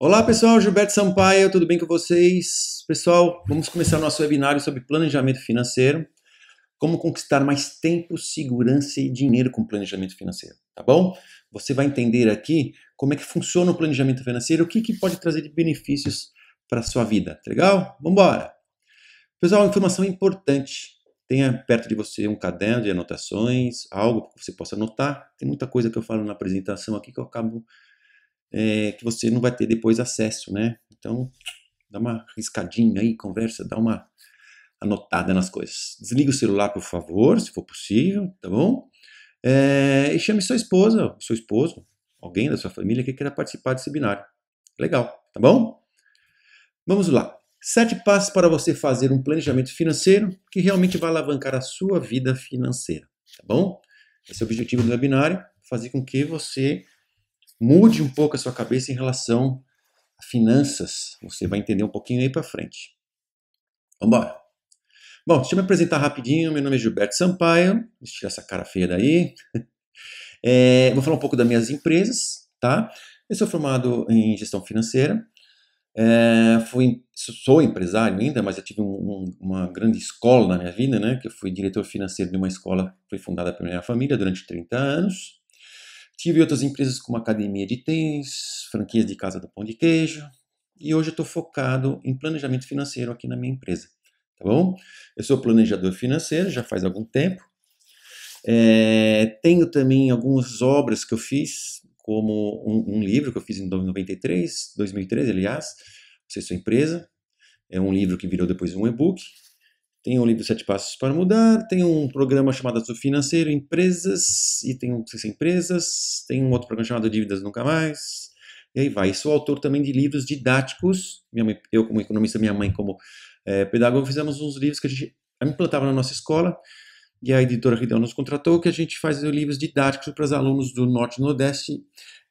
Olá pessoal, Gilberto Sampaio, tudo bem com vocês? Pessoal, vamos começar nosso webinário sobre planejamento financeiro. Como conquistar mais tempo, segurança e dinheiro com planejamento financeiro, tá bom? Você vai entender aqui como é que funciona o planejamento financeiro, o que, que pode trazer de benefícios para a sua vida, tá legal? Vamos embora! Pessoal, informação importante. Tenha perto de você um caderno de anotações, algo que você possa anotar. Tem muita coisa que eu falo na apresentação aqui que eu acabo é, que você não vai ter depois acesso, né? Então, dá uma riscadinha aí, conversa, dá uma anotada nas coisas. Desliga o celular, por favor, se for possível, tá bom? É, e chame sua esposa, seu esposo, alguém da sua família que queira participar desse binário. Legal, tá bom? Vamos lá. Sete passos para você fazer um planejamento financeiro que realmente vai alavancar a sua vida financeira, tá bom? Esse é o objetivo do webinário, fazer com que você Mude um pouco a sua cabeça em relação a finanças. Você vai entender um pouquinho aí para frente. Vamos embora. Bom, deixa eu me apresentar rapidinho. Meu nome é Gilberto Sampaio. Deixa eu tirar essa cara feia daí. É, vou falar um pouco das minhas empresas, tá? Eu sou formado em gestão financeira. É, fui, sou empresário ainda, mas já tive um, um, uma grande escola na minha vida, né? Que eu fui diretor financeiro de uma escola que foi fundada pela minha família durante 30 anos. Tive outras empresas como academia de tênis, franquias de casa do pão de queijo, e hoje eu estou focado em planejamento financeiro aqui na minha empresa, tá bom? Eu sou planejador financeiro já faz algum tempo. É, tenho também algumas obras que eu fiz, como um, um, livro que eu fiz em 93, 2013, aliás, Você é Sua Empresa. É um livro que virou depois um e-book. Tem um livro Sete Passos para Mudar, tem um programa chamado Azul Financeiro, Empresas, e tem um sem é Empresas, tem um outro programa chamado Dívidas Nunca Mais, e aí vai. Sou autor também de livros didáticos, minha mãe, eu como economista, minha mãe como é, pedagogo, fizemos uns livros que a gente implantava na nossa escola, e a editora Ridão nos contratou, que a gente faz livros didáticos para os alunos do Norte e Nordeste,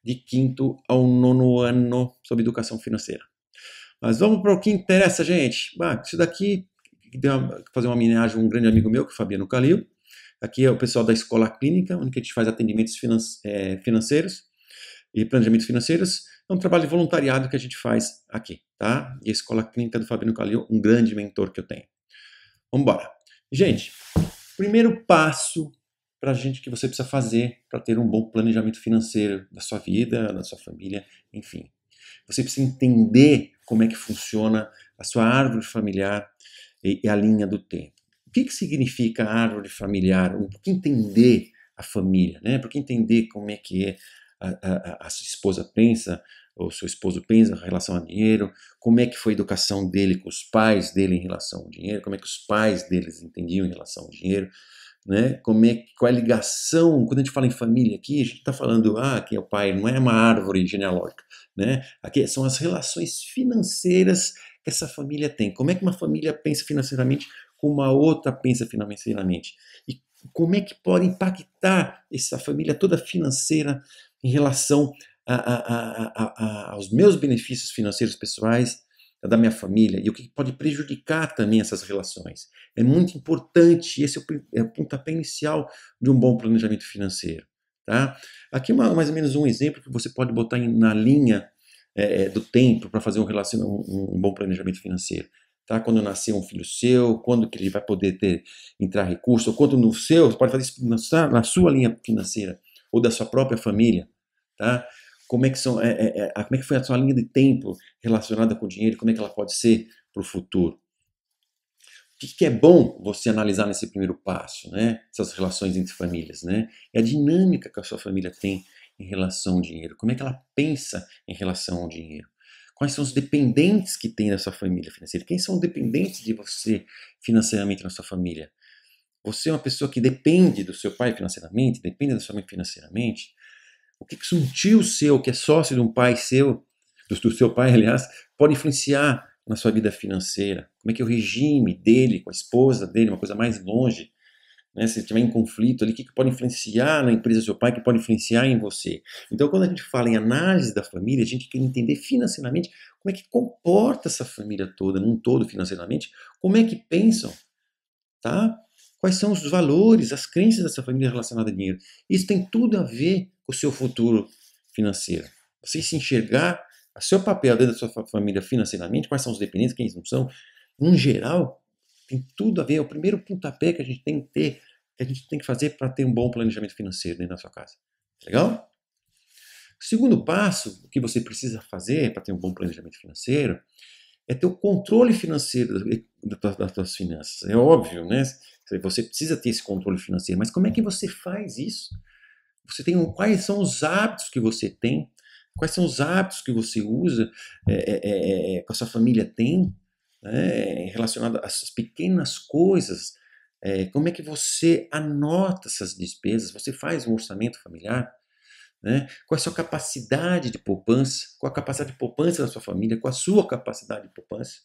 de quinto ao nono ano, sobre educação financeira. Mas vamos para o que interessa, gente. isso daqui que fazer uma homenagem a um grande amigo meu, que é o Fabiano Calil. Aqui é o pessoal da Escola Clínica, onde a gente faz atendimentos finan é, financeiros e planejamentos financeiros. É um trabalho de voluntariado que a gente faz aqui, tá? E a Escola Clínica do Fabiano Calil, um grande mentor que eu tenho. Vamos embora. Gente, primeiro passo para a gente que você precisa fazer para ter um bom planejamento financeiro da sua vida, da sua família, enfim. Você precisa entender como é que funciona a sua árvore familiar, e, e a linha do tempo. O que, que significa árvore familiar? por que entender a família, né? que entender como é que é a, a, a, sua esposa pensa, ou seu esposo pensa em relação a dinheiro, como é que foi a educação dele com os pais dele em relação ao dinheiro, como é que os pais deles entendiam em relação ao dinheiro, né? Como é qual é a ligação, quando a gente fala em família aqui, a gente está falando, ah, aqui é o pai, não é uma árvore genealógica, né? Aqui são as relações financeiras essa família tem? Como é que uma família pensa financeiramente como a outra pensa financeiramente? E como é que pode impactar essa família toda financeira em relação a, a, a, aos meus benefícios financeiros pessoais, da minha família, e o que pode prejudicar também essas relações? É muito importante, esse é o é pontapé inicial de um bom planejamento financeiro. Tá? Aqui é mais ou menos um exemplo que você pode botar na linha é, é, do tempo para fazer um, um, um bom planejamento financeiro. Tá? Quando nascer um filho seu, quando que ele vai poder ter entrar recurso, ou quanto no seu, você pode fazer isso na, na sua, linha financeira ou da sua própria família, tá? Como é que são, é, é, é como é que foi a sua linha de tempo relacionada com o dinheiro, como é que ela pode ser para o futuro? O que, que é bom você analisar nesse primeiro passo, né? Essas relações entre famílias, né? É a dinâmica que a sua família tem em relação ao dinheiro, como é que ela pensa em relação ao dinheiro. Quais são os dependentes que tem na sua família financeira? Quem são dependentes de você financeiramente na sua família? Você é uma pessoa que depende do seu pai financeiramente, depende da sua mãe financeiramente? O que, que um tio seu, que é sócio de um pai seu, do seu pai, aliás, pode influenciar na sua vida financeira? Como é que é o regime dele, com a esposa dele, é uma coisa mais longe, né? se estiver em conflito ali, o que, que pode influenciar na empresa do seu pai, que pode influenciar em você. Então, quando a gente fala em análise da família, a gente quer entender financeiramente como é que comporta essa família toda, num todo financeiramente, como é que pensam, tá? Quais são os valores, as crenças dessa família relacionada a dinheiro? Isso tem tudo a ver com o seu futuro financeiro. Você se enxergar o seu papel dentro da sua família financeiramente, quais são os dependentes, quem não são, em geral, tem tudo a ver. É o primeiro pontapé que a gente tem que ter que a gente tem que fazer para ter um bom planejamento financeiro dentro da sua casa. Tá legal? O segundo passo, o que você precisa fazer para ter um bom planejamento financeiro, é ter o controle financeiro das suas finanças. É óbvio, né? Você precisa ter esse controle financeiro, mas como é que você faz isso? Você tem um, quais são os hábitos que você tem? Quais são os hábitos que você usa, é, é, é, é que a sua família tem, né, relacionado às pequenas coisas é, como é que você anota essas despesas, você faz um orçamento familiar, né? qual é a sua capacidade de poupança, qual a capacidade de poupança da sua família, qual a sua capacidade de poupança,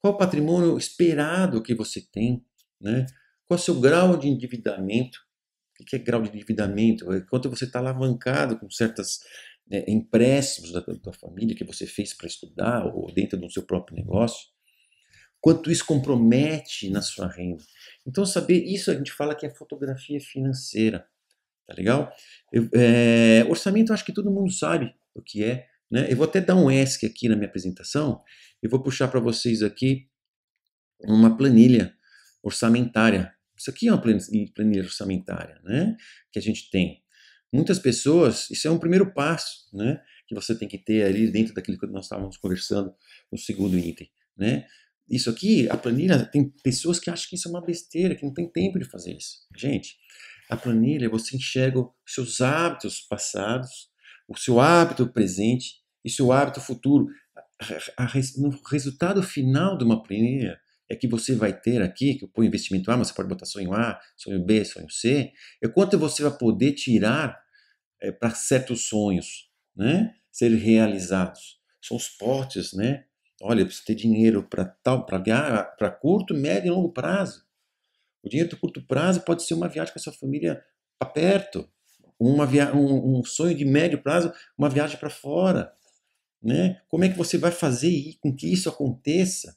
qual o patrimônio esperado que você tem, né? qual o seu grau de endividamento, o que é grau de endividamento, é quanto você está alavancado com certos é, eh, empréstimos da, da família que você fez para estudar ou dentro do seu próprio negócio, quanto isso compromete na sua renda. Então, saber isso a gente fala que é fotografia financeira, tá legal? Eu, é, orçamento, acho que todo mundo sabe o que é, né? Eu vou até dar um ESC aqui na minha apresentação, eu vou puxar para vocês aqui uma planilha orçamentária. Isso aqui é uma planilha orçamentária, né? Que a gente tem. Muitas pessoas, isso é um primeiro passo, né? Que você tem que ter ali dentro daquilo que nós estávamos conversando no segundo item, né? Isso aqui, a planilha, tem pessoas que acham que isso é uma besteira, que não tem tempo de fazer isso. Gente, a planilha você enxerga os seus hábitos passados, o seu hábito presente e seu hábito futuro. no resultado final de uma planilha é que você vai ter aqui, que eu ponho investimento A, mas você pode botar sonho A, sonho B, sonho C, é quanto você vai poder tirar é, para certos sonhos, né? Ser realizados. São os potes, né? Olha, eu preciso ter dinheiro para tal, para curto, médio e longo prazo. O dinheiro do curto prazo pode ser uma viagem com a sua família para perto, uma via, um, um, sonho de médio prazo, uma viagem para fora, né? Como é que você vai fazer com que isso aconteça,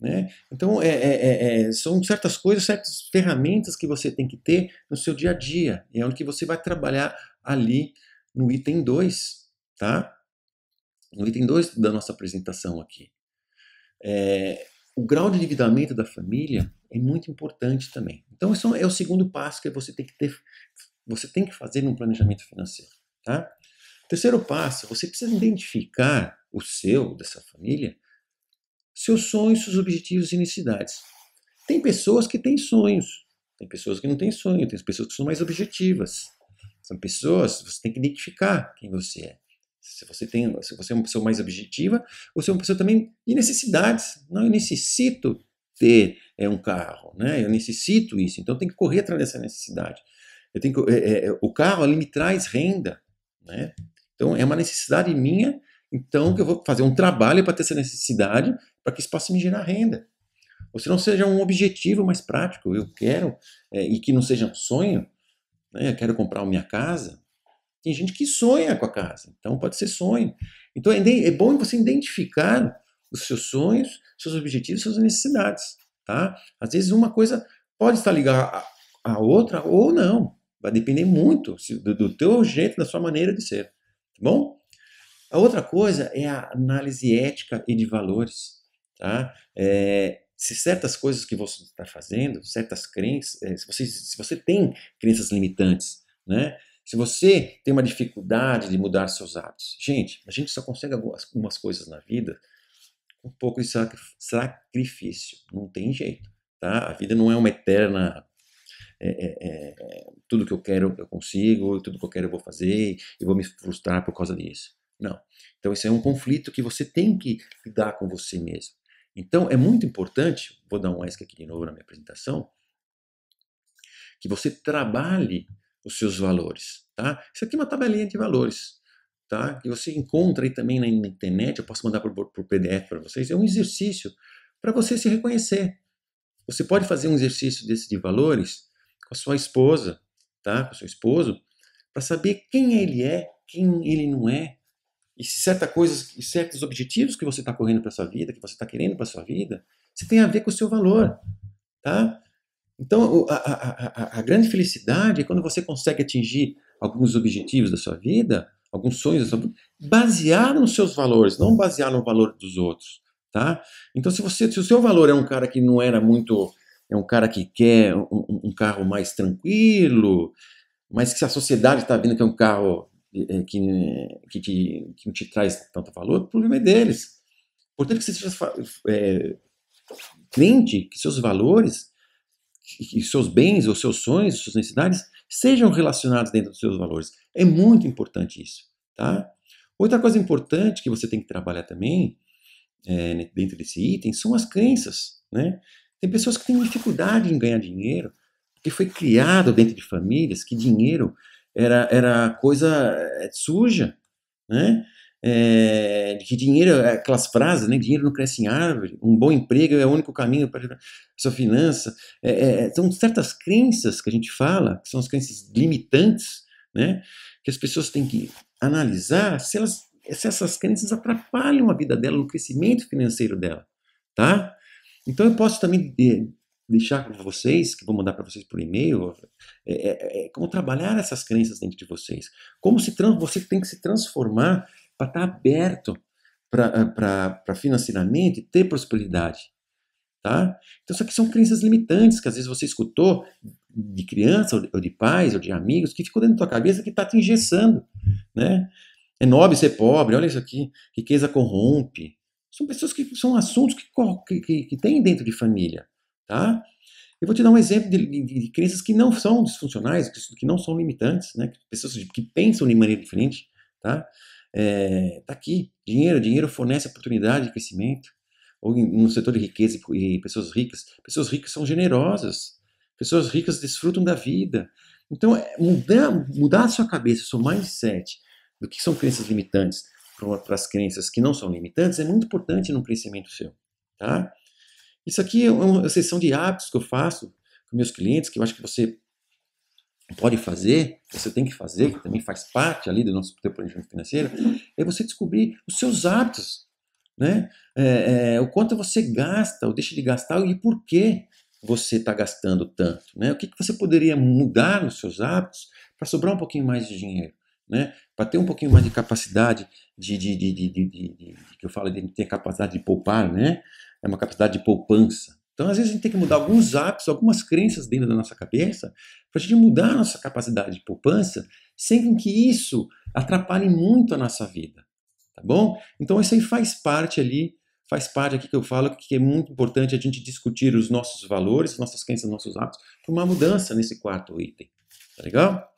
né? Então é, é, é, é, são certas coisas, certas ferramentas que você tem que ter no seu dia a dia. E é onde que você vai trabalhar ali no item 2, tá? no item 2 da nossa apresentação aqui. É, o grau de endividamento da família é muito importante também. Então, esse é o segundo passo que você tem que ter, você tem que fazer no planejamento financeiro, tá? Terceiro passo, você precisa identificar o seu, dessa família, seus sonhos, seus objetivos e necessidades. Tem pessoas que têm sonhos, tem pessoas que não têm sonho, tem pessoas que são mais objetivas. São pessoas, você tem que identificar quem você é. Se você tem, se você é uma pessoa mais objetiva, você é uma pessoa também de necessidades. Não, eu necessito ter é, um carro, né? Eu necessito isso. Então tem que correr atrás dessa necessidade. Eu tenho que, é, é, é, o carro ele me traz renda, né? Então é uma necessidade minha. Então que eu vou fazer um trabalho para ter essa necessidade, para que isso possa me gerar renda. Ou se não seja um objetivo mais prático, eu quero é, e que não seja um sonho. Né? Eu quero comprar minha casa, tem gente que sonha com a casa, então pode ser sonho. Então é, é bom você identificar os seus sonhos, seus objetivos, suas necessidades, tá? Às vezes uma coisa pode estar ligada à outra ou não. Vai depender muito do, teu jeito, da sua maneira de ser, tá bom? A outra coisa é a análise ética e de valores, tá? É, se certas coisas que você está fazendo, certas crenças, é, se você, se você tem crenças limitantes, né? Se você tem uma dificuldade de mudar seus hábitos, gente, a gente só consegue algumas coisas na vida com um pouco de sacrifício. Não tem jeito, tá? A vida não é uma eterna. É, é, é, tudo que eu quero eu consigo, tudo que eu quero eu vou fazer e vou me frustrar por causa disso. Não. Então, isso é um conflito que você tem que lidar com você mesmo. Então, é muito importante, vou dar um ESC aqui de novo na minha apresentação, que você trabalhe os seus valores, tá? Isso aqui é uma tabelinha de valores, tá? Que você encontra aí também na internet, eu posso mandar por, por PDF para vocês, é um exercício para você se reconhecer. Você pode fazer um exercício desse de valores com a sua esposa, tá? Com o seu esposo, para saber quem ele é, quem ele não é, e se certa coisas, e certos objetivos que você está correndo para sua vida, que você está querendo para sua vida, se tem a ver com o seu valor, tá? Então, a, a, a, a, grande felicidade é quando você consegue atingir alguns objetivos da sua vida, alguns sonhos da sua vida, baseado nos seus valores, não baseado no valor dos outros, tá? Então, se, você, se o seu valor é um cara que não era muito... É um cara que quer um, um carro mais tranquilo, mas que se a sociedade está vendo que é um carro é, que, que, que, não te traz tanto valor, o problema é deles. Portanto, que você seja é, crente que seus valores que seus bens, os seus sonhos, as suas necessidades sejam relacionados dentro dos seus valores. É muito importante isso, tá? Outra coisa importante que você tem que trabalhar também é, dentro desse item são as crenças, né? Tem pessoas que têm dificuldade em ganhar dinheiro porque foi criado dentro de famílias que dinheiro era, era coisa é, suja, né? é, que dinheiro, é, aquelas frases, né? Dinheiro não cresce em árvore, um bom emprego é o único caminho para a sua finança. É, é, é, são certas crenças que a gente fala, que são as crenças limitantes, né? Que as pessoas têm que analisar se, elas, se essas crenças atrapalham a vida dela, o crescimento financeiro dela, tá? Então eu posso também eh, deixar para vocês, que vou mandar para vocês por e-mail, é, é, é, como trabalhar essas crenças dentro de vocês. Como se você tem que se transformar para estar tá aberto para ah, financeiramente ter prosperidade. Tá? Então, só que são crenças limitantes que às vezes você escutou de criança, ou de pais, ou de amigos, que ficou dentro da tua cabeça que está te engessando. Né? É nobre ser pobre, olha isso aqui, riqueza corrompe. São pessoas que são assuntos que, que, que, que tem dentro de família. Tá? Eu vou te dar um exemplo de, de, de crenças que não são disfuncionais, que, que não são limitantes, né? pessoas que pensam de maneira diferente. Tá? Está eh, é, aqui, dinheiro, dinheiro fornece oportunidade de crescimento. Ou no setor de riqueza e pessoas ricas, pessoas ricas são generosas, pessoas ricas desfrutam da vida. Então, é mudar, mudar a sua cabeça, seu mindset, do que são crenças limitantes para as crenças que não são limitantes, é muito importante no crescimento seu. Tá? Isso aqui é, é uma sessão de hábitos que eu faço com meus clientes, que eu acho que você pode fazer, você tem que fazer, que também faz parte ali do nosso teu planejamento financeiro, é você descobrir os seus hábitos, né? É, é, o quanto você gasta ou deixa de gastar e por que você está gastando tanto, né? O que, que você poderia mudar nos seus hábitos para sobrar um pouquinho mais de dinheiro, né? Para ter um pouquinho mais de capacidade de, de, de, de, que eu falo de ter capacidade de poupar, né? É uma capacidade de poupança, então, às vezes, a gente tem que mudar alguns hábitos, algumas crenças dentro da nossa cabeça, para a gente mudar a nossa capacidade de poupança, sem que isso atrapalhe muito a nossa vida. Tá bom? Então, isso aí faz parte ali, faz parte aqui que eu falo que é muito importante a gente discutir os nossos valores, nossas crenças, nossos hábitos, para uma mudança nesse quarto item. Tá legal?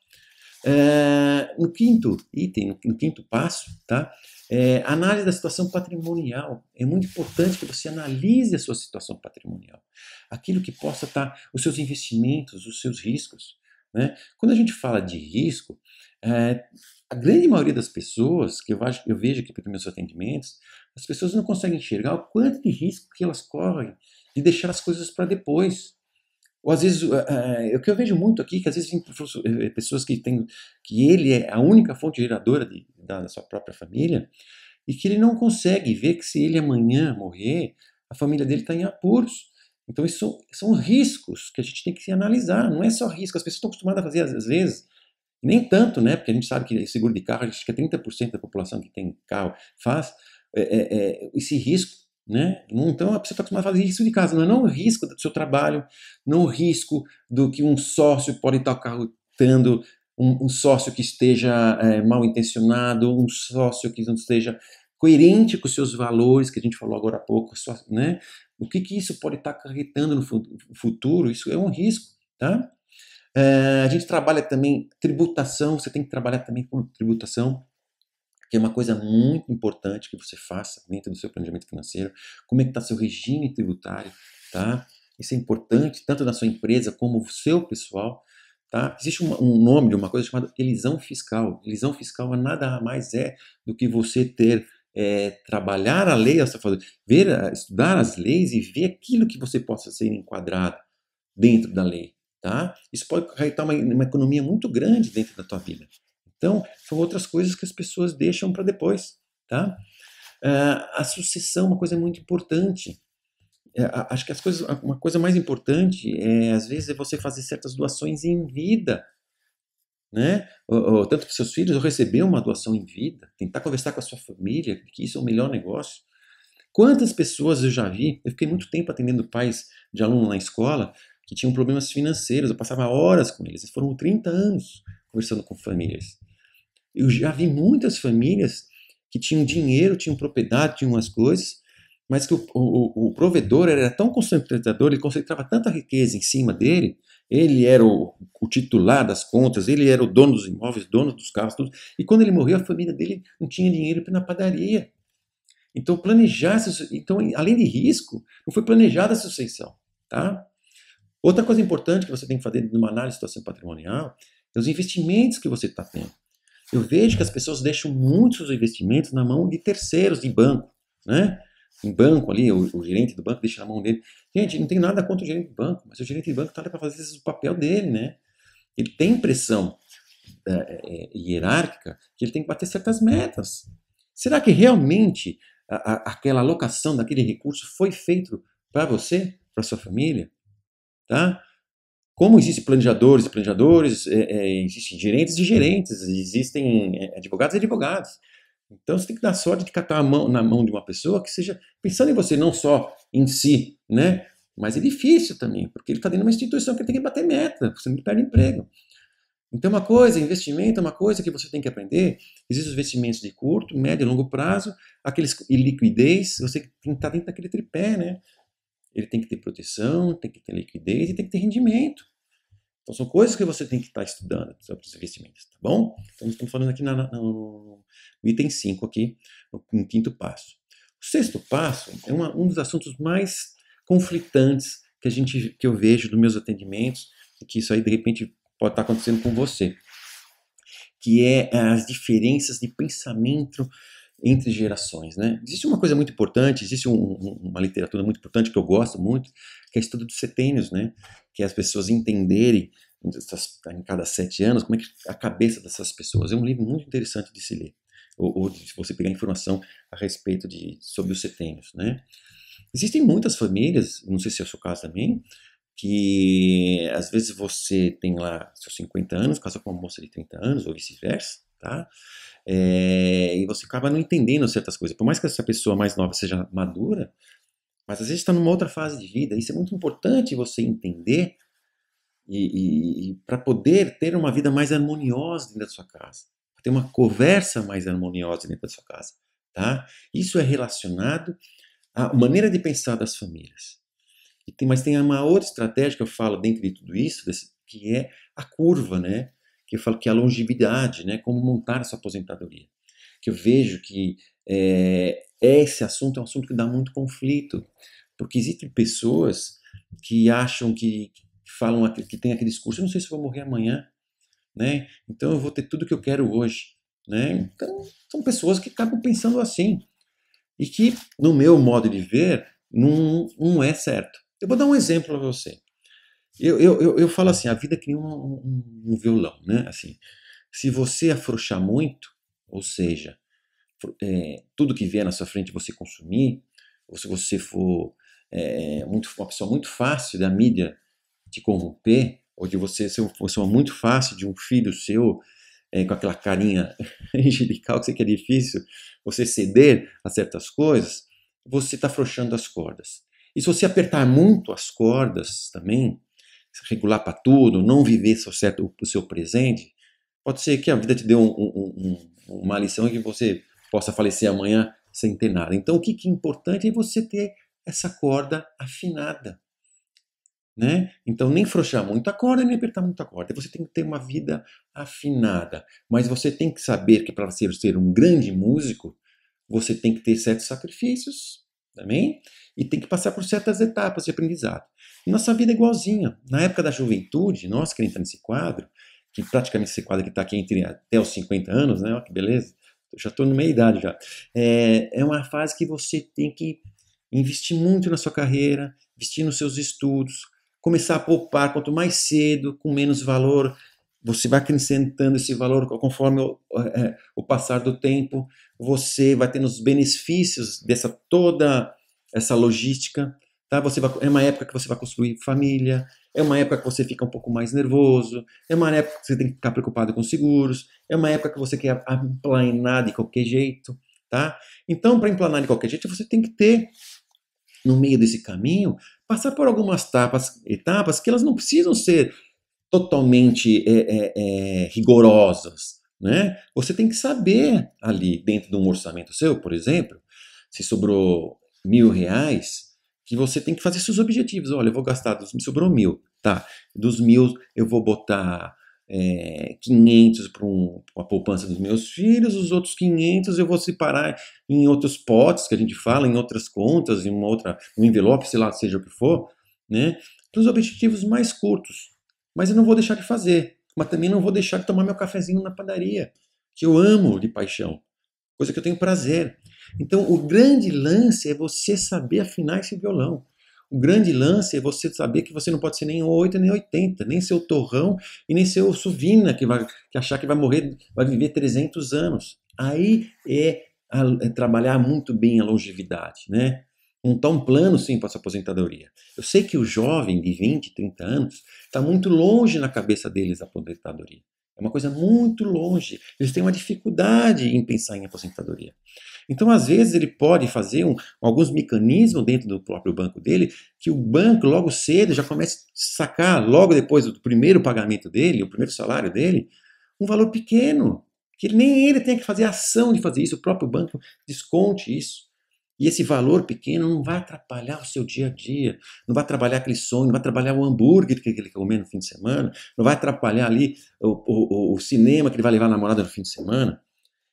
É, no quinto item, no, no quinto passo, tá? É, análise da situação patrimonial. É muito importante que você analise a sua situação patrimonial. Aquilo que possa estar, os seus investimentos, os seus riscos. Né? Quando a gente fala de risco, é, a grande maioria das pessoas que eu, acho, eu vejo aqui pelos meus atendimentos, as pessoas não conseguem enxergar o quanto de risco que elas correm de deixar as coisas para depois. Ou às vezes, eh, eh, é o que eu vejo muito aqui, que às vezes eh, pessoas que têm, que ele é a única fonte geradora de, da, da sua própria família, e que ele não consegue ver que se ele amanhã morrer, a família dele está em apuros. Então, isso são riscos que a gente tem que analisar, não é só risco. As pessoas estão acostumadas a fazer, às vezes, nem tanto, né? Porque a gente sabe que seguro de carro, acho que é 30% da população que tem carro faz. É, é, é esse risco né? Então a pessoa está acostumada a fazer risco de casa, não é não o risco do seu trabalho, não o risco do que um sócio pode estar carrotando, um, um sócio que esteja é, mal intencionado, um sócio que não esteja coerente com seus valores, que a gente falou agora há pouco, só, né? o que, que isso pode estar acarretando no futuro, isso é um risco. Tá? É, a gente trabalha também tributação, você tem que trabalhar também com tributação. Porque é uma coisa muito importante que você faça dentro do seu planejamento financeiro, como é que está seu regime tributário, tá? Isso é importante tanto na sua empresa como o seu pessoal, tá? Existe um, um nome de uma coisa chamada elisão fiscal. Elisão fiscal nada mais é do que você ter é, trabalhar a lei ver, estudar as leis e ver aquilo que você possa ser enquadrado dentro da lei, tá? Isso pode acarretar uma, uma economia muito grande dentro da tua vida. Então, são outras coisas que as pessoas deixam para depois, tá? Ah, a sucessão é uma coisa muito importante. É, acho que as coisas, uma coisa mais importante é, às vezes, é você fazer certas doações em vida, né? Ou, ou, tanto para seus filhos, ou receber uma doação em vida, tentar conversar com a sua família, que isso é o melhor negócio. Quantas pessoas eu já vi, eu fiquei muito tempo atendendo pais de aluno na escola que tinham problemas financeiros, eu passava horas com eles, eles foram 30 anos conversando com famílias. Eu já vi muitas famílias que tinham dinheiro, tinham propriedade, tinham as coisas, mas que o, o, o provedor era tão concentrador, ele concentrava tanta riqueza em cima dele, ele era o, o, titular das contas, ele era o dono dos imóveis, dono dos carros, tudo. E quando ele morreu, a família dele não tinha dinheiro para ir na padaria. Então, planejar, então, além de risco, não foi planejada a sucessão, tá? Outra coisa importante que você tem que fazer numa análise de situação patrimonial é os investimentos que você está tendo. Eu vejo que as pessoas deixam muitos investimentos na mão de terceiros, de banco, né? Em banco ali, o, o, gerente do banco deixa na mão dele. Gente, não tem nada contra o gerente do banco, mas o gerente do banco está lá para fazer o papel dele, né? Ele tem pressão é, é, é, hierárquica que ele tem que bater certas metas. Será que realmente a, a, aquela alocação daquele recurso foi feito para você, para sua família? Tá? como existem planejadores e planejadores, é, é, existem gerentes e gerentes, existem é, advogados e advogados. Então você tem que dar sorte de catar a mão, na mão de uma pessoa que seja pensando em você, não só em si, né? Mas é difícil também, porque ele está dentro de uma instituição que tem que bater meta, você não perde emprego. Então, uma coisa, investimento é uma coisa que você tem que aprender. Existem os investimentos de curto, médio e longo prazo, aqueles e liquidez, você tem que estar tá dentro daquele tripé, né? Ele tem que ter proteção, tem que ter liquidez e tem que ter rendimento. Então são coisas que você tem que estar tá estudando sobre os investimentos, tá bom? Então estamos falando aqui na, na, no, no item 5 aqui, no, no, quinto passo. O sexto passo é uma, um dos assuntos mais conflitantes que a gente que eu vejo dos meus atendimentos e que isso aí de repente pode estar tá acontecendo com você, que é as diferenças de pensamento entre gerações. Né? Existe uma coisa muito importante, existe um, uma literatura muito importante que eu gosto muito, que é o estudo dos setênios, né? que é as pessoas entenderem em cada sete anos como é que a cabeça dessas pessoas. É um livro muito interessante de se ler, ou, ou de você pegar informação a respeito de sobre os setênios. Né? Existem muitas famílias, não sei se é o seu caso também, que às vezes você tem lá seus 50 anos, casa com uma moça de 30 anos, ou vice-versa, tá? É, e você acaba não entendendo certas coisas. Por mais que essa pessoa mais nova seja madura, mas às vezes está numa outra fase de vida. Isso é muito importante você entender e, e, e para poder ter uma vida mais harmoniosa dentro da sua casa, ter uma conversa mais harmoniosa dentro da sua casa, tá? Isso é relacionado à maneira de pensar das famílias. Tem, mas tem uma outra estratégia que eu falo dentro de tudo isso, desse, que é a curva, né? que eu falo que é a longevidade, né? Como montar essa aposentadoria. Que eu vejo que eh, é, esse assunto é um assunto que dá muito conflito, porque existem pessoas que acham que, que falam que tem aquele discurso, eu não sei se vou morrer amanhã, né? Então eu vou ter tudo que eu quero hoje, né? Então são pessoas que acabam pensando assim e que no meu modo de ver não, não é certo. Eu vou dar um exemplo para você. Eu, eu, eu, eu falo assim, a vida é que nem um, um, um violão, né? Assim, se você afrouxar muito, ou seja, é, tudo que vier na sua frente você consumir, ou se você for é, muito, uma pessoa muito fácil da mídia te corromper, ou de você ser é uma pessoa muito fácil de um filho seu é, com aquela carinha angelical que você que é difícil, você ceder a certas coisas, você está afrouxando as cordas. E se você apertar muito as cordas também, regular para tudo, não viver certo, o seu presente, pode ser que a vida te dê um, um, um, uma lição que você possa falecer amanhã sem ter nada. Então, o que, que é importante é você ter essa corda afinada. Né? Então, nem frouxar muito a corda, nem apertar muito a corda. Você tem que ter uma vida afinada. Mas você tem que saber que para ser, ser um grande músico, você tem que ter certos sacrifícios. Amém? Tá e tem que passar por certas etapas de aprendizado. E nossa vida é igualzinha. Na época da juventude, nós que entramos nesse quadro, que praticamente esse quadro que está aqui entre até os 50 anos, né? Olha que beleza. Eu já estou na meia idade já. É, é uma fase que você tem que investir muito na sua carreira, investir nos seus estudos, começar a poupar quanto mais cedo, com menos valor, você vai acrescentando esse valor conforme o, é, o, passar do tempo, você vai tendo os benefícios dessa toda essa logística, tá? Você vai, é uma época que você vai construir família, é uma época que você fica um pouco mais nervoso, é uma época que você tem que ficar preocupado com seguros, é uma época que você quer planar de qualquer jeito, tá? Então, para planar de qualquer jeito, você tem que ter no meio desse caminho passar por algumas etapas, etapas que elas não precisam ser totalmente é, é, é, rigorosas, né? Você tem que saber ali dentro de um orçamento seu, por exemplo, se sobrou mil reais, que você tem que fazer seus objetivos. Olha, eu vou gastar, dos, me sobrou mil, tá? Dos mil eu vou botar é, 500 para um, a poupança dos meus filhos, os outros 500 eu vou separar em outros potes que a gente fala, em outras contas, em uma outra, um envelope, sei lá, seja o que for, né? Para os objetivos mais curtos. Mas eu não vou deixar de fazer, mas também não vou deixar de tomar meu cafezinho na padaria, que eu amo de paixão, coisa que eu tenho prazer. Então, o grande lance é você saber afinar esse violão. O grande lance é você saber que você não pode ser nem 8 nem 80, nem seu torrão e nem seu suvina que vai que achar que vai morrer, vai viver 300 anos. Aí é, a, é trabalhar muito bem a longevidade, né? Montar um plano sim para a sua aposentadoria. Eu sei que o jovem de 20, 30 anos está muito longe na cabeça deles a aposentadoria. É uma coisa muito longe. Eles têm uma dificuldade em pensar em aposentadoria. Então, às vezes, ele pode fazer um, alguns mecanismos dentro do próprio banco dele que o banco, logo cedo, já comece a sacar, logo depois do primeiro pagamento dele, o primeiro salário dele, um valor pequeno, que nem ele tem que fazer ação de fazer isso, o próprio banco desconte isso. E esse valor pequeno não vai atrapalhar o seu dia a dia, não vai atrapalhar aquele sonho, não vai atrapalhar o hambúrguer que ele comer no fim de semana, não vai atrapalhar ali o, o, o cinema que ele vai levar a namorada no fim de semana.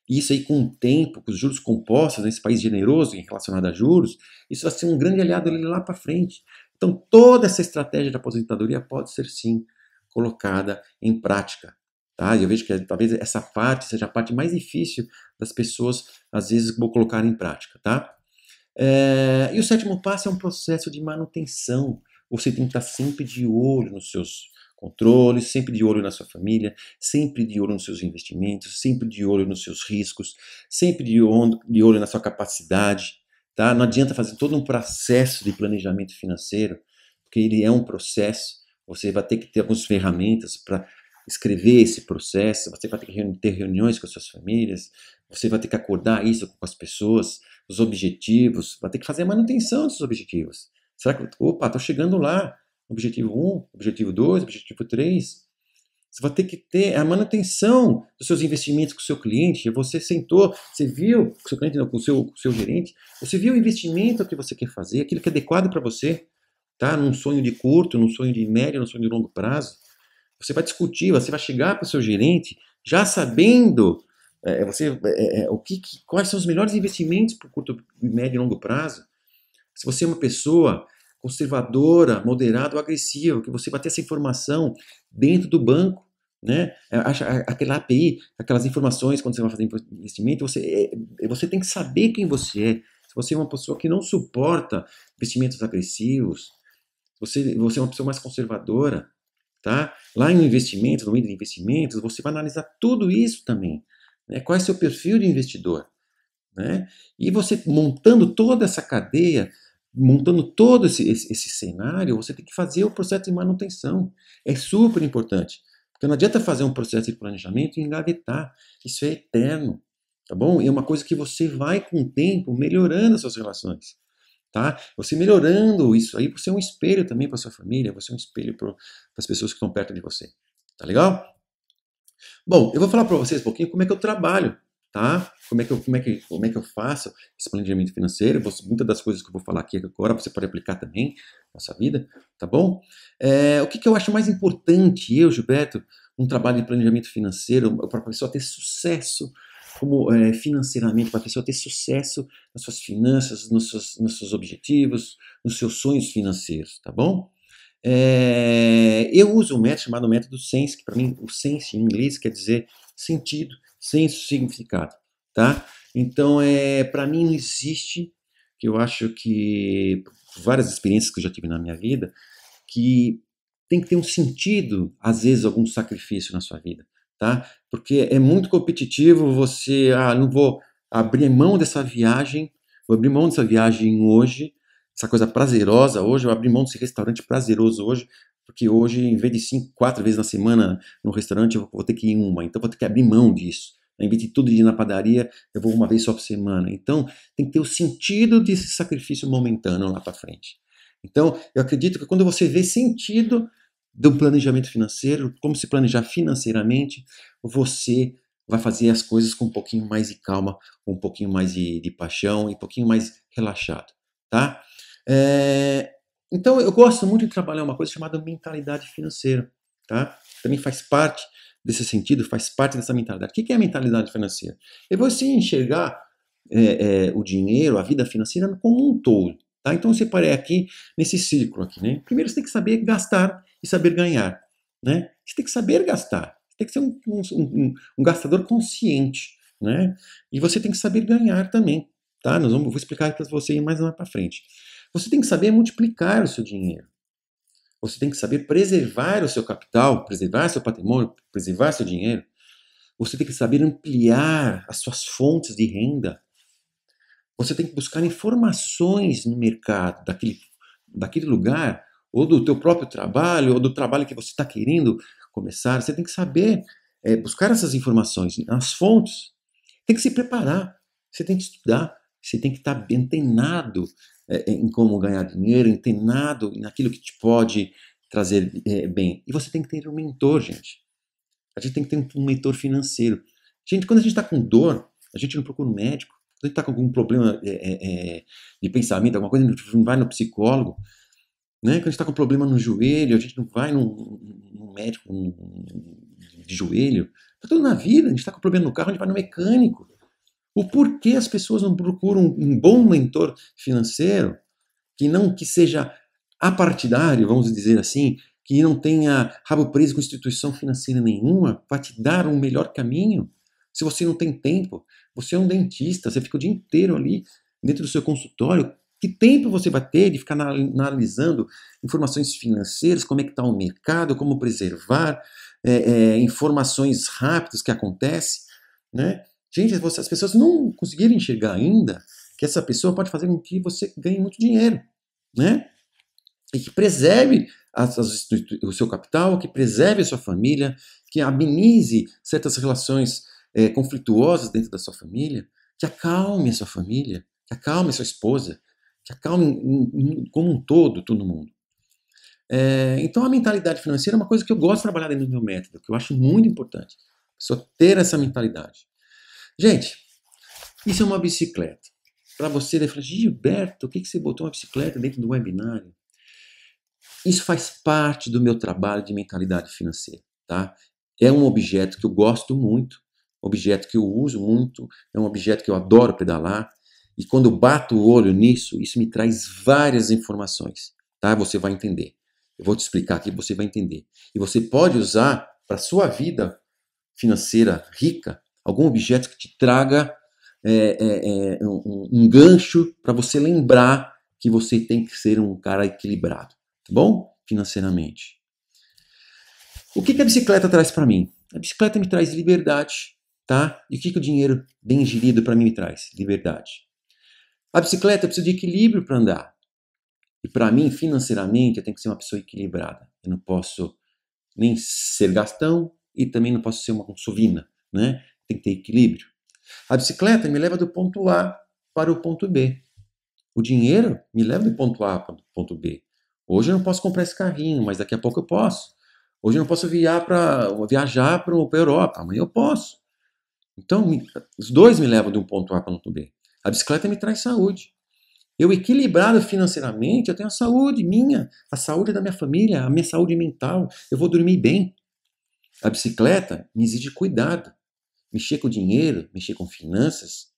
E isso aí, com o tempo, com os juros compostos, nesse né, país generoso relacionado a juros, isso vai ser um grande aliado dele lá para frente. Então, toda essa estratégia da aposentadoria pode ser, sim, colocada em prática. Tá? E eu vejo que eh, talvez essa parte seja a parte mais difícil das pessoas, às vezes, vou colocar em prática. Tá? É... E o sétimo passo é um processo de manutenção. Você tem que estar sempre de olho nos seus controle, sempre de olho na sua família, sempre de olho nos seus investimentos, sempre de olho nos seus riscos, sempre de olho, de olho na sua capacidade. Tá? Não adianta fazer todo um processo de planejamento financeiro, porque ele é um processo. Você vai ter que ter algumas ferramentas para escrever esse processo, você vai ter que ter reuniões com as suas famílias, você vai ter que acordar isso com as pessoas, os objetivos, vai ter que fazer a manutenção dos objetivos. Será que, opa, estou chegando lá, objetivo 1, objetivo 2, objetivo 3. Você vai ter que ter a manutenção dos seus investimentos com o seu cliente. Você sentou, você viu, com o seu cliente não, com o seu, com o seu gerente, você viu o investimento que você quer fazer, aquilo que é adequado para você, tá? Num sonho de curto, num sonho de médio, num sonho de longo prazo. Você vai discutir, você vai chegar para o seu gerente já sabendo é, você, é, é, é o que, quais são os melhores investimentos para curto, médio e longo prazo. Se você é uma pessoa conservadora, moderada ou agressiva, que você vai ter essa informação dentro do banco, né? É, é, Aquela API, aquelas informações quando você vai fazer investimento, você, é, você tem que saber quem você é. Se você é uma pessoa que não suporta investimentos agressivos, você, você é uma pessoa mais conservadora, tá? Lá em investimentos, no meio de investimentos, você vai analisar tudo isso também. Né? Qual é seu perfil de investidor? Né? E você montando toda essa cadeia, montando todo esse, esse, esse, cenário, você tem que fazer o processo de manutenção. É super importante. Porque não adianta fazer um processo de planejamento e engavetar. Isso é eterno, tá bom? E é uma coisa que você vai, com o tempo, melhorando as suas relações, tá? Você melhorando isso aí, você é um espelho também para sua família, você é um espelho para as pessoas que estão perto de você, tá legal? Bom, eu vou falar para vocês um pouquinho como é que eu trabalho tá? Como é que eu, como é que, como é que eu faço esse planejamento financeiro? Você, muitas das coisas que eu vou falar aqui agora você pode aplicar também na sua vida, tá bom? É, o que, que eu acho mais importante, eu, Gilberto, um trabalho de planejamento financeiro, para a pessoa ter sucesso como é, financeiramente, para a pessoa ter sucesso nas suas finanças, nos seus, nos seus objetivos, nos seus sonhos financeiros, tá bom? É, eu uso um método chamado método SENSE, que para mim o SENSE em inglês quer dizer sentido, sem significado, tá? Então, é, para mim não existe, que eu acho que várias experiências que eu já tive na minha vida, que tem que ter um sentido, às vezes, algum sacrifício na sua vida, tá? Porque é muito competitivo você, ah, não vou abrir mão dessa viagem, vou abrir mão dessa viagem hoje essa coisa prazerosa hoje, eu abri mão desse restaurante prazeroso hoje, porque hoje, em vez de cinco, quatro vezes na semana no restaurante, eu vou ter que ir uma, então vou ter que abrir mão disso. Em vez de tudo de ir na padaria, eu vou uma vez só por semana. Então, tem que ter o sentido desse sacrifício momentâneo lá para frente. Então, eu acredito que quando você vê sentido do planejamento financeiro, como se planejar financeiramente, você vai fazer as coisas com um pouquinho mais de calma, com um pouquinho mais de, de paixão e um pouquinho mais relaxado, tá? É, então, eu gosto muito de trabalhar uma coisa chamada mentalidade financeira. Tá? Também faz parte desse sentido, faz parte dessa mentalidade. O que é a mentalidade financeira? É você enxergar é, é, o dinheiro, a vida financeira como um todo. Tá? Então, eu separei aqui nesse círculo aqui. Né? Primeiro, você tem que saber gastar e saber ganhar. Né? Você tem que saber gastar. Você tem que ser um, um, um, um gastador consciente. Né? E você tem que saber ganhar também. Tá? Nós vamos, vou explicar para você mais lá para frente. Você tem que saber multiplicar o seu dinheiro. Você tem que saber preservar o seu capital, preservar seu patrimônio, preservar seu dinheiro. Você tem que saber ampliar as suas fontes de renda. Você tem que buscar informações no mercado daquele, daquele lugar, ou do teu próprio trabalho, ou do trabalho que você está querendo começar. Você tem que saber é, buscar essas informações, as fontes. Tem que se preparar. Você tem que estudar. Você tem que estar tá antenado é, em como ganhar dinheiro, nada naquilo que te pode trazer é, bem. E você tem que ter um mentor, gente. A gente tem que ter um mentor financeiro. Gente, quando a gente está com dor, a gente não procura um médico. Quando a gente está com algum problema é, é, é, de pensamento, alguma coisa, a gente não vai no psicólogo. Né? Quando a gente está com problema no joelho, a gente não vai num, num médico num, de joelho. Está tudo na vida. A gente está com problema no carro, a gente vai no mecânico. O porquê as pessoas não procuram um bom mentor financeiro que não que seja apartidário, vamos dizer assim, que não tenha rabo preso com instituição financeira nenhuma, para te dar um melhor caminho. Se você não tem tempo, você é um dentista, você fica o dia inteiro ali dentro do seu consultório, que tempo você vai ter de ficar analisando informações financeiras, como é que está o mercado, como preservar, é, é, informações rápidas que acontecem, né? Gente, as pessoas não conseguiram enxergar ainda que essa pessoa pode fazer com que você ganhe muito dinheiro, né? E que preserve as, as, o seu capital, que preserve a sua família, que amenize certas relações é, conflituosas dentro da sua família, que acalme a sua família, que acalme a sua esposa, que acalme como um todo todo mundo. É, então a mentalidade financeira é uma coisa que eu gosto de trabalhar dentro do meu método, que eu acho muito importante. Só ter essa mentalidade. Gente, isso é uma bicicleta. Para você, ele fala, Gilberto, o que, que você botou uma bicicleta dentro do webinário? Isso faz parte do meu trabalho de mentalidade financeira, tá? É um objeto que eu gosto muito, objeto que eu uso muito, é um objeto que eu adoro pedalar. E quando eu bato o olho nisso, isso me traz várias informações, tá? Você vai entender. Eu vou te explicar aqui, você vai entender. E você pode usar para sua vida financeira rica algum objeto que te traga é, é, é um, um gancho para você lembrar que você tem que ser um cara equilibrado, tá bom? Financeiramente. O que, que a bicicleta traz para mim? A bicicleta me traz liberdade, tá? E o que, que o dinheiro bem gerido para mim me traz? Liberdade. A bicicleta eu preciso de equilíbrio para andar. E para mim, financeiramente, eu tenho que ser uma pessoa equilibrada. Eu não posso nem ser gastão e também não posso ser uma consovina, né? tem que ter equilíbrio. A bicicleta me leva do ponto A para o ponto B. O dinheiro me leva do ponto A para o ponto B. Hoje eu não posso comprar esse carrinho, mas daqui a pouco eu posso. Hoje eu não posso viajar para viajar para a Europa, amanhã eu posso. Então, os dois me levam de um ponto A para um ponto B. A bicicleta me traz saúde. Eu equilibrado financeiramente, eu tenho a saúde minha, a saúde da minha família, a minha saúde mental, eu vou dormir bem. A bicicleta me exige cuidado mexer com dinheiro, mexer com finanças,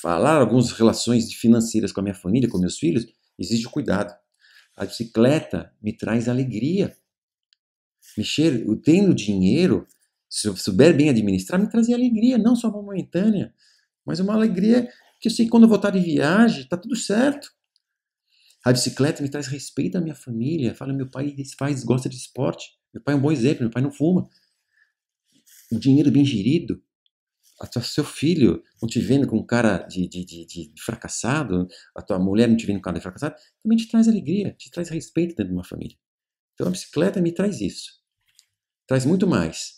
falar algumas relações financeiras com a minha família, com meus filhos, exige cuidado. A bicicleta me traz alegria. Mexer, eu tendo dinheiro, se eu souber bem administrar, me trazia alegria, não só momentânea, mas uma alegria que eu sei que quando eu voltar de viagem, tá tudo certo. A bicicleta me traz respeito à minha família. Fala, meu pai faz, gosta de esporte. Meu pai é um bom exemplo, meu pai não fuma o dinheiro bem gerido, a tua, seu filho não te vendo com cara de, de, de, de, fracassado, a tua mulher não te vendo com cara de fracassado, também te traz alegria, te traz respeito dentro de uma família. Então a bicicleta me traz isso. Traz muito mais.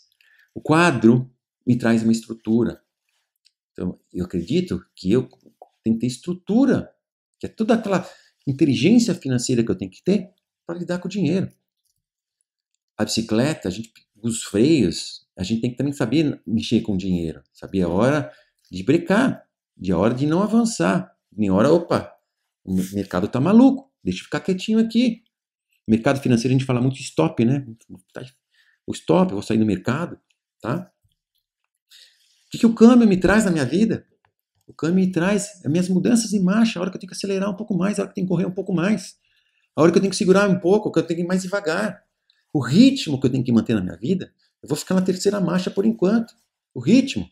O quadro me traz uma estrutura. Então eu acredito que eu tenho que ter estrutura, que é toda aquela inteligência financeira que eu tenho que ter para lidar com o dinheiro. A bicicleta, a gente os freios, a gente tem que também saber mexer com o dinheiro, saber a hora de brecar, de a hora de não avançar, nem hora, opa, o mercado tá maluco, deixa eu ficar quietinho aqui. Mercado financeiro a gente fala muito stop, né? Tá o stop, eu vou sair do mercado, tá? O que, que o câmbio me traz na minha vida? O câmbio me traz as minhas mudanças em marcha, a hora que eu tenho que acelerar um pouco mais, a hora que eu tenho que correr um pouco mais, a hora que eu tenho que segurar um pouco, a hora que eu tenho que ir mais devagar, o ritmo que eu tenho que manter na minha vida, eu vou ficar na terceira marcha por enquanto. O ritmo.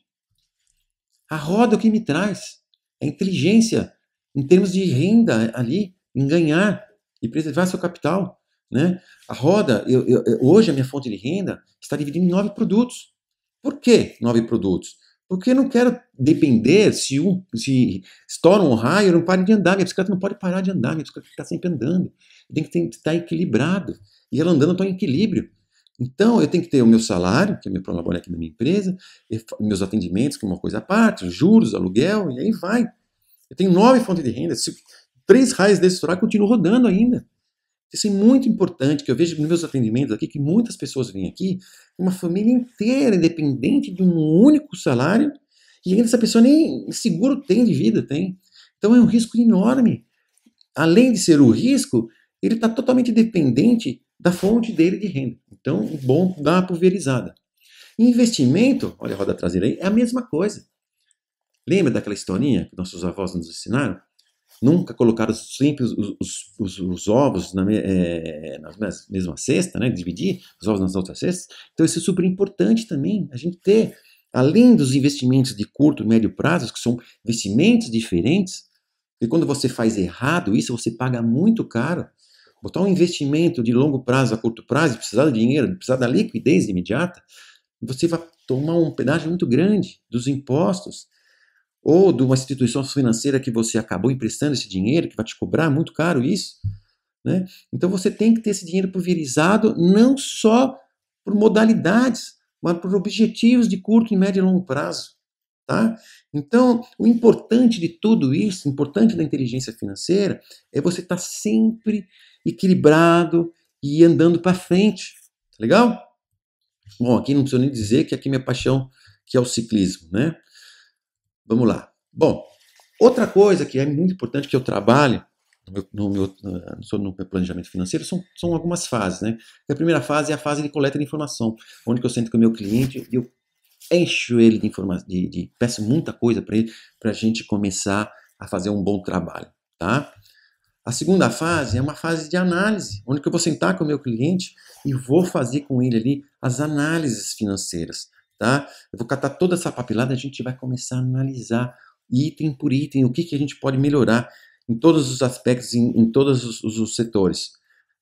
A roda é o que me traz. A inteligência em termos de renda ali, em ganhar e preservar seu capital. Né? A roda, eu, eu, hoje a minha fonte de renda está dividida em nove produtos. Por que nove produtos? Porque eu não quero depender se, um, se estoura um raio, eu não paro de andar. Minha bicicleta não pode parar de andar, minha bicicleta está sempre andando. Tem que estar tá equilibrado. E ela andando, eu estou em equilíbrio. Então, eu tenho que ter o meu salário, que é meu prolabore aqui na minha empresa, meus atendimentos, que é uma coisa à parte, juros, aluguel, e aí vai. Eu tenho nove fontes de renda. Se três raios desse estourar, eu continuo rodando ainda. Isso é muito importante, que eu vejo nos meus atendimentos aqui, que muitas pessoas vêm aqui, uma família inteira independente de um único salário, e ainda essa pessoa nem seguro tem de vida, tem. Então é um risco enorme. Além de ser o risco, ele está totalmente dependente da fonte dele de renda. Então, bom, dá uma pulverizada. Investimento, olha a roda traseira aí, é a mesma coisa. Lembra daquela historinha que nossos avós nos ensinaram? nunca colocar sempre os, os, os, os ovos na, é, eh, na mesma cesta, né? dividir os ovos nas outras cestas. Então, isso é super importante também, a gente ter, além dos investimentos de curto e médio prazo, que são investimentos diferentes, e quando você faz errado isso, você paga muito caro. Botar um investimento de longo prazo a curto prazo, precisar de dinheiro, precisar da liquidez imediata, você vai tomar um pedágio muito grande dos impostos ou de uma instituição financeira que você acabou emprestando esse dinheiro, que vai te cobrar muito caro isso. Né? Então você tem que ter esse dinheiro pulverizado não só por modalidades, mas por objetivos de curto, e médio e longo prazo. Tá? Então, o importante de tudo isso, o importante da inteligência financeira, é você estar tá sempre equilibrado e andando para frente. Tá legal? Bom, aqui não preciso nem dizer que aqui minha paixão que é o ciclismo, né? Vamos lá. Bom, outra coisa que é muito importante que eu trabalhe no meu, no meu, no meu planejamento financeiro são, são algumas fases. Né? A primeira fase é a fase de coleta de informação, onde eu sento com o meu cliente e eu encho ele de informação, de, de, peço muita coisa para ele, para a gente começar a fazer um bom trabalho. Tá? A segunda fase é uma fase de análise, onde eu vou sentar com o meu cliente e vou fazer com ele ali as análises financeiras tá? Eu vou catar toda essa papelada, a gente vai começar a analisar item por item o que, que a gente pode melhorar em todos os aspectos, em, em todos os, os, setores,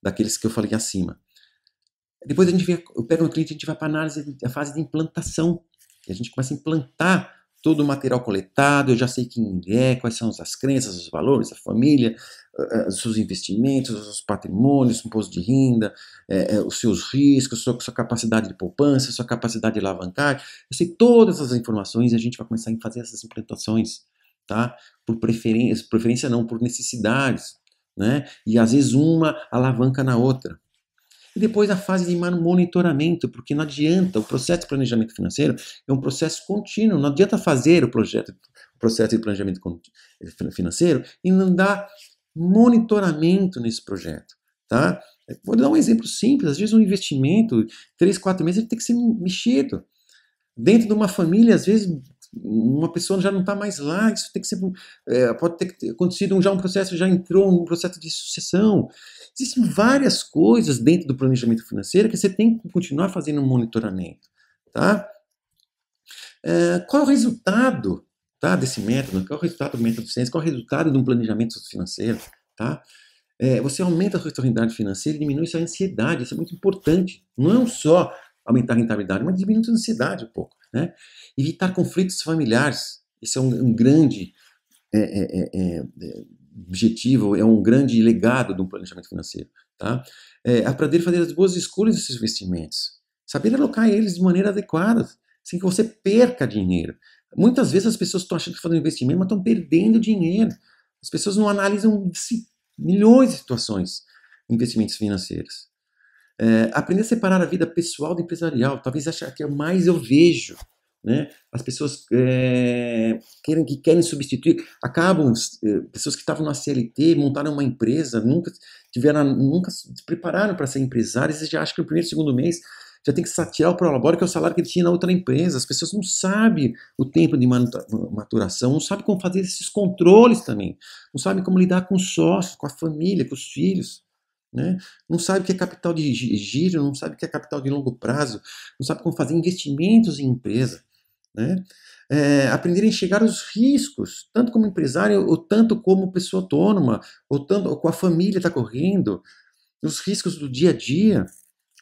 daqueles que eu falei acima. Depois a gente vê, eu pego um cliente, a gente vai para análise, a fase de implantação, e a gente começa a implantar todo o material coletado, eu já sei quem é, quais são as crenças, os valores, a família, os seus investimentos, os seus patrimônios, o imposto de renda, é, é, os seus riscos, sua, sua capacidade de poupança, sua capacidade de alavancagem. Eu sei todas essas informações e a gente vai começar a fazer essas implantações, tá? Por preferência, preferência não, por necessidades, né? E às vezes uma alavanca na outra. E depois a fase de monitoramento, porque não adianta, o processo de planejamento financeiro é um processo contínuo, não adianta fazer o projeto, o processo de planejamento financeiro e não dar monitoramento nesse projeto, tá? Vou dar um exemplo simples, às vezes um investimento, três, quatro meses, ele tem que ser mexido. Dentro de uma família, às vezes uma pessoa já não está mais lá, isso tem que ser, é, pode ter acontecido um, já um processo, já entrou um processo de sucessão. Existem várias coisas dentro do planejamento financeiro que você tem que continuar fazendo um monitoramento, tá? É, qual é o resultado tá, desse método? Qual é o resultado do método de ciência? Qual é o resultado de um planejamento financeiro, tá? É, você aumenta a sua rentabilidade financeira e diminui sua ansiedade. Isso é muito importante. Não é só aumentar a rentabilidade, mas diminuir a ansiedade um pouco. Né? Evitar conflitos familiares, esse é um, um grande é, é, é, é, é objetivo, é um grande legado de um planejamento financeiro. Tá? aprender a fazer as boas escolhas desses investimentos, saber alocar eles de maneira adequada, sem que você perca dinheiro. Muitas vezes as pessoas estão achando que fazem fazendo investimento, mas estão perdendo dinheiro. As pessoas não analisam milhões de situações, investimentos financeiros. É, aprender a separar a vida pessoal do empresarial, talvez acho que é mais eu vejo. Né? As pessoas é, querem, que querem substituir, acabam, é, pessoas que estavam na CLT, montaram uma empresa, nunca tiveram, nunca se prepararam para ser empresários e já acham que no primeiro, segundo mês já tem que satirar o prolabore, que é o salário que ele tinha na outra empresa. As pessoas não sabem o tempo de maturação, não sabem como fazer esses controles também, não sabem como lidar com o sócio, com a família, com os filhos. Né? Não sabe o que é capital de giro, não sabe o que é capital de longo prazo, não sabe como fazer investimentos em empresa. Né? É, aprender a enxergar os riscos, tanto como empresário, ou tanto como pessoa autônoma, ou tanto com a família está correndo, os riscos do dia a dia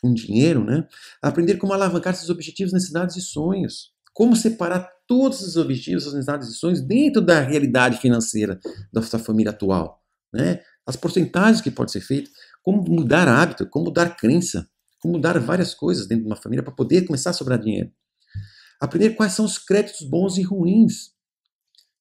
com dinheiro, né? Aprender como alavancar seus objetivos, necessidades e sonhos. Como separar todos os objetivos, necessidades e sonhos dentro da realidade financeira da sua família atual, né? As porcentagens que pode ser feito como mudar hábito, como mudar crença, como mudar várias coisas dentro de uma família para poder começar a sobrar dinheiro. Aprender quais são os créditos bons e ruins.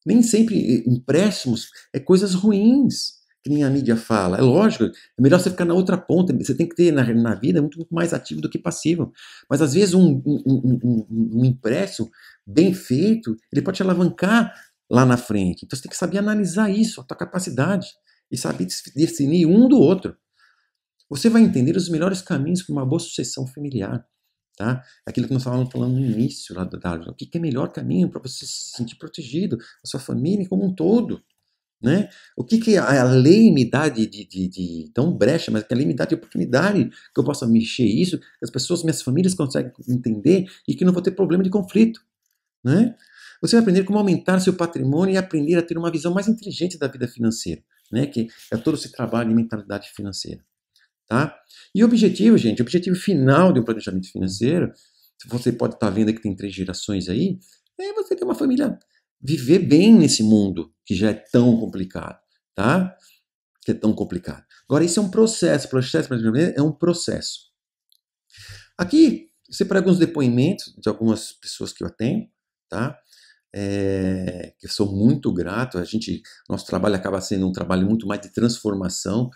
Nem sempre eh, empréstimos é coisas ruins, que nem a mídia fala. É lógico, é melhor você ficar na outra ponta. Você tem que ter na, na vida muito, muito mais ativo do que passivo. Mas às vezes um, um, um, um empréstimo bem feito, ele pode te alavancar lá na frente. Então você tem que saber analisar isso, a tua capacidade. E saber definir um do outro. Você vai entender os melhores caminhos para uma boa sucessão familiar. Tá? Aquilo que nós estávamos falando no início lá da O que é melhor caminho para você se sentir protegido, a sua família como um todo. Né? O que, que é a lei me dá de, de, de, de tão brecha, mas que a lei me dá de oportunidade que eu possa mexer isso, que as pessoas, minhas famílias conseguem entender e que não vou ter problema de conflito. Né? Você vai aprender como aumentar seu patrimônio e aprender a ter uma visão mais inteligente da vida financeira, né? que é todo esse trabalho de mentalidade financeira. Tá? E o objetivo, gente, o objetivo final de um planejamento financeiro, você pode estar tá vendo que tem três gerações aí, é você ter uma família, viver bem nesse mundo que já é tão complicado, tá? Que é tão complicado. Agora, isso é um processo, processo é um processo. Aqui, você pega uns depoimentos de algumas pessoas que eu atendo, tá? É, que eu sou muito grato, a gente, nosso trabalho acaba sendo um trabalho muito mais de transformação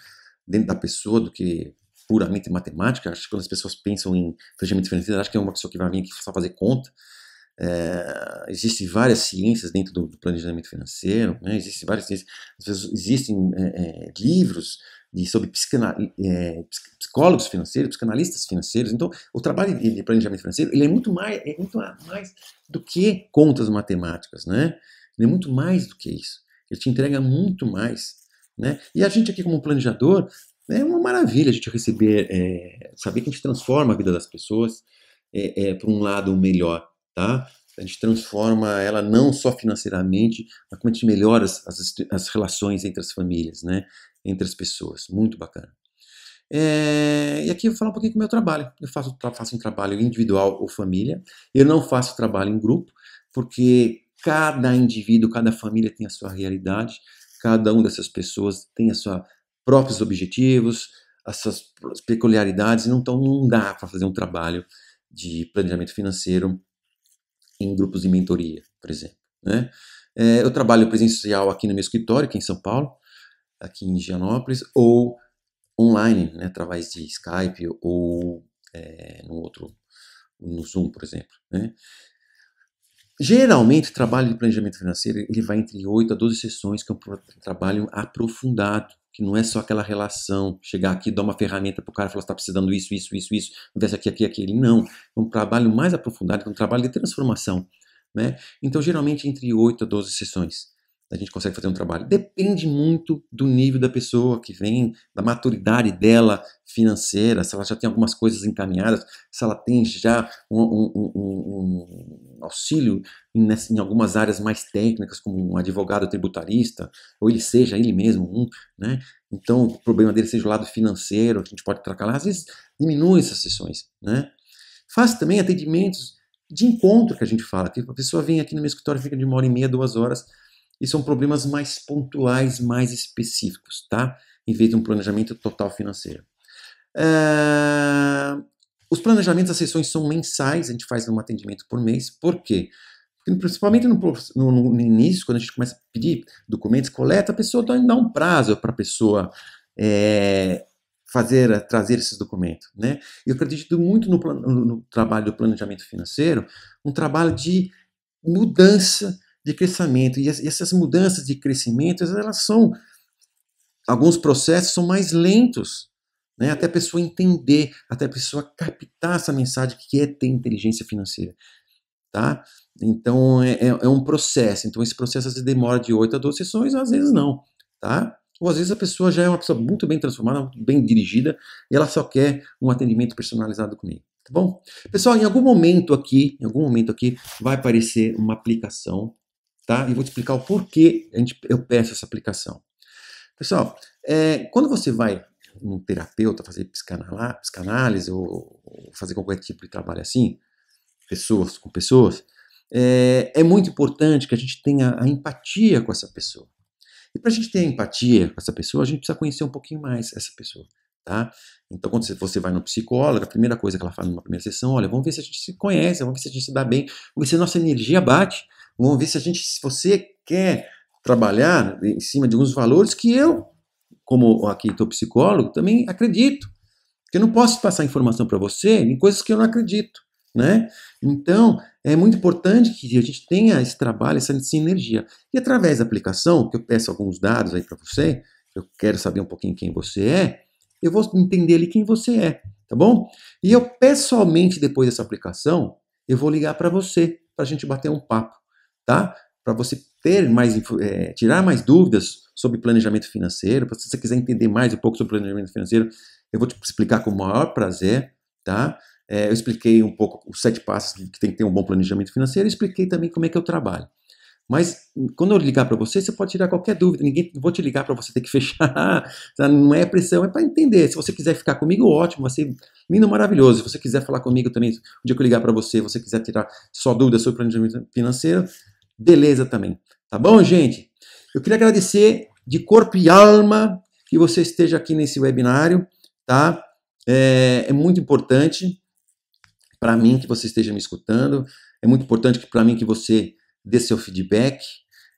dentro da pessoa do que puramente matemática. Acho que quando as pessoas pensam em planejamento financeiro, acho que é uma pessoa que vai vir aqui só fazer conta. É, existem várias ciências dentro do, do planejamento financeiro, né? existem várias ciências, existem é, é, livros de, sobre é, psicólogos financeiros, psicanalistas financeiros. Então, o trabalho de planejamento financeiro ele é muito mais, é muito mais do que contas matemáticas, né? Ele é muito mais do que isso. Ele te entrega muito mais né? E a gente aqui como planejador, é uma maravilha a gente receber, é, saber que a gente transforma a vida das pessoas é, é para um lado melhor, tá? A gente transforma ela não só financeiramente, mas como a gente melhora as, as, relações entre as famílias, né? Entre as pessoas. Muito bacana. É, e aqui eu vou falar um pouquinho do meu trabalho. Eu faço, faço um trabalho individual ou família. Eu não faço trabalho em grupo, porque cada indivíduo, cada família tem a sua realidade. Cada uma dessas pessoas tem os seus próprios objetivos, as suas peculiaridades, então não dá para fazer um trabalho de planejamento financeiro em grupos de mentoria, por exemplo. Né? É, eu trabalho presencial aqui no meu escritório, aqui em São Paulo, aqui em Gianópolis, ou online, né, através de Skype ou é, no outro, no Zoom, por exemplo. Né? Geralmente, o trabalho de planejamento financeiro ele vai entre 8 a 12 sessões, que é um trabalho aprofundado, que não é só aquela relação, chegar aqui, dar uma ferramenta para o cara e falar, está precisando isso, isso, isso, isso, investe aqui, aqui, aquele. Não, é um trabalho mais aprofundado, é um trabalho de transformação. Né? Então, geralmente, entre 8 a 12 sessões a gente consegue fazer um trabalho. Depende muito do nível da pessoa que vem, da maturidade dela financeira, se ela já tem algumas coisas encaminhadas, se ela tem já um, um, um, um auxílio em, em, algumas áreas mais técnicas, como um advogado tributarista, ou ele seja ele mesmo um, né? Então, o problema dele seja o lado financeiro, a gente pode trocar lá. Às vezes, diminui essas sessões, né? Faz também atendimentos de encontro que a gente fala, que tipo, a pessoa vem aqui no meu escritório, fica de uma hora e meia, duas horas, e são problemas mais pontuais, mais específicos, tá? Em vez de um planejamento total financeiro. Ah, os planejamentos das sessões são mensais, a gente faz um atendimento por mês. Por quê? Porque principalmente no, no, no início, quando a gente começa a pedir documentos, coleta, a pessoa dá um prazo para a pessoa é, fazer, trazer esses documentos. Né? Eu acredito muito no, no trabalho do planejamento financeiro, um trabalho de mudança de crescimento. E essas mudanças de crescimento, elas são. Alguns processos são mais lentos, né? até a pessoa entender, até a pessoa captar essa mensagem que é ter inteligência financeira. Tá? Então é, é, é um processo. Então esse processo às vezes demora de 8 a 12 sessões, às vezes não, tá? Ou às vezes a pessoa já é uma pessoa muito bem transformada, bem dirigida, e ela só quer um atendimento personalizado comigo, tá bom? Pessoal, em algum momento aqui, em algum momento aqui vai aparecer uma aplicação tá? E vou te explicar o porquê a gente, eu peço essa aplicação. Pessoal, é, quando você vai um terapeuta fazer psicanálise ou, ou fazer qualquer tipo de trabalho assim, pessoas com pessoas, é, é muito importante que a gente tenha a empatia com essa pessoa. E para a gente ter empatia com essa pessoa, a gente precisa conhecer um pouquinho mais essa pessoa, tá? Então, quando você vai no psicólogo, a primeira coisa que ela fala numa primeira sessão, olha, vamos ver se a gente se conhece, vamos ver se a gente se dá bem, vamos ver se a nossa energia bate, Vamos ver se a gente, se você quer trabalhar em cima de alguns valores que eu, como aqui estou psicólogo, também acredito. Porque eu não posso passar informação para você em coisas que eu não acredito, né? Então, é muito importante que a gente tenha esse trabalho, essa sinergia. E através da aplicação, que eu peço alguns dados aí para você, eu quero saber um pouquinho quem você é, eu vou entender ali quem você é, tá bom? E eu pessoalmente, depois dessa aplicação, eu vou ligar para você, para a gente bater um papo tá? Para você ter mais, é, tirar mais dúvidas sobre planejamento financeiro, se você quiser entender mais um pouco sobre planejamento financeiro, eu vou te explicar com o maior prazer, tá? É, eu expliquei um pouco os sete passos que tem que ter um bom planejamento financeiro, e expliquei também como é que eu trabalho. Mas hum, quando eu ligar para você, você pode tirar qualquer dúvida. Ninguém vou te ligar para você ter que fechar. Tá? Não é pressão, é para entender. Se você quiser ficar comigo, ótimo, vai ser lindo, maravilhoso. Se você quiser falar comigo também, o dia que eu ligar para você, você quiser tirar só dúvidas sobre planejamento financeiro, beleza também. Tá bom, gente? Eu queria agradecer de corpo e alma que você esteja aqui nesse webinário, tá? É, é muito importante para mim que você esteja me escutando, é muito importante para mim que você dê seu feedback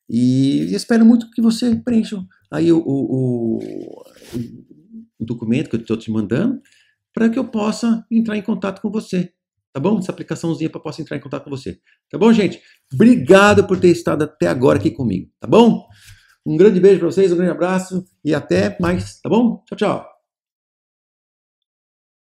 e espero muito que você preencha aí o, o, o, o documento que eu estou te mandando para que eu possa entrar em contato com você, tá bom? Essa aplicaçãozinha para posso entrar em contato com você. Tá bom, gente? Obrigado por ter estado até agora aqui comigo, tá bom? Um grande beijo para vocês, um grande abraço e até mais, tá bom? Tchau, tchau.